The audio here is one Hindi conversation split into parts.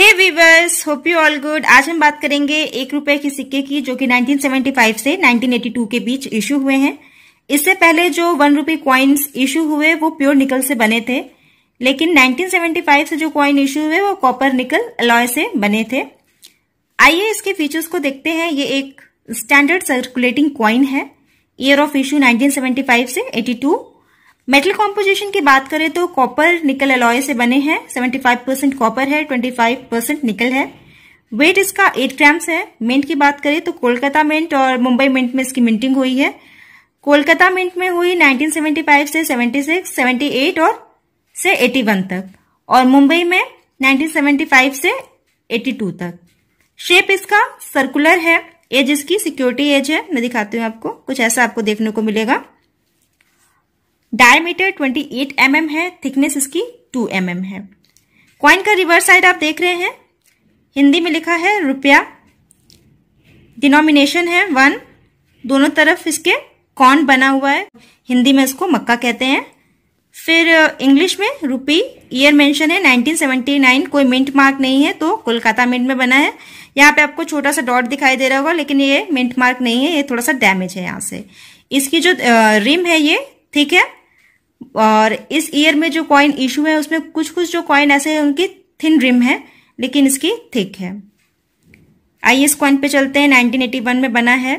hey viewers hope you all good आज हम बात करेंगे एक रुपए के सिक्के की जो कि 1975 से 1982 के बीच इशू हुए हैं इससे पहले जो वन रुपी क्वाइंस इशू हुए वो प्योर निकल से बने थे लेकिन 1975 से जो क्वाइन इशू हुए वो कॉपर निकल अलॉय से बने थे आइए इसके फीचर्स को देखते हैं ये एक स्टैंडर्ड सर्कुलेटिंग क्वाइन है ईयर ऑफ इशू नाइनटीन से एटी मेटल कॉम्पोजिशन की बात करें तो कॉपर निकल एलॉय से बने हैं 75 परसेंट कॉपर है 25 परसेंट निकल है वेट इसका 8 ग्राम्स है मिंट की बात करें तो कोलकाता मिंट और मुंबई मिंट में इसकी मिंटिंग हुई है कोलकाता मिंट में हुई 1975 से 76, 78 और से 81 तक और मुंबई में 1975 से 82 तक शेप इसका सर्कुलर है एज इसकी सिक्योरिटी एज है मैं दिखाती हूँ आपको कुछ ऐसा आपको देखने को मिलेगा डायमीटर 28 एट mm है थिकनेस इसकी 2 mm है क्वाइन का रिवर्स साइड आप देख रहे हैं हिंदी में लिखा है रुपया डिनोमिनेशन है वन दोनों तरफ इसके कॉन बना हुआ है हिंदी में इसको मक्का कहते हैं फिर इंग्लिश uh, में रुपी ईयर मेंशन है 1979 कोई मिंट मार्क नहीं है तो कोलकाता मिंट में बना है यहाँ पे आपको छोटा सा डॉट दिखाई दे रहा होगा लेकिन ये मिंट मार्क नहीं है ये थोड़ा सा डैमेज है यहाँ से इसकी जो रिम uh, है ये ठीक है और इस ईयर में जो कॉइन इशू है उसमें कुछ कुछ जो कॉइन ऐसे हैं उनकी थिन रिम है लेकिन इसकी थिक है आइए इस कॉइन पे चलते हैं 1981 में बना है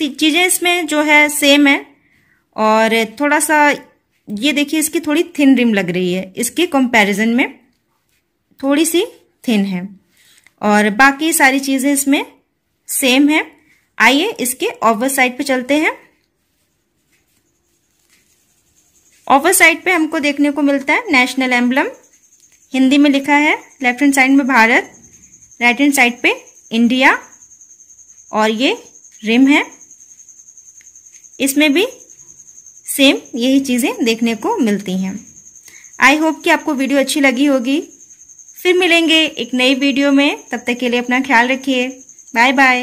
चीज़ें इसमें जो है सेम है और थोड़ा सा ये देखिए इसकी थोड़ी थिन रिम लग रही है इसके कंपैरिजन में थोड़ी सी थिन है और बाकी सारी चीज़ें इसमें सेम है आइए इसके ऑवर साइड पर चलते हैं ओवर साइड पे हमको देखने को मिलता है नेशनल एम्बलम हिंदी में लिखा है लेफ्ट हैंड साइड में भारत राइट हैंड साइड पे इंडिया और ये रिम है इसमें भी सेम यही चीज़ें देखने को मिलती हैं आई होप कि आपको वीडियो अच्छी लगी होगी फिर मिलेंगे एक नई वीडियो में तब तक के लिए अपना ख्याल रखिए बाय बाय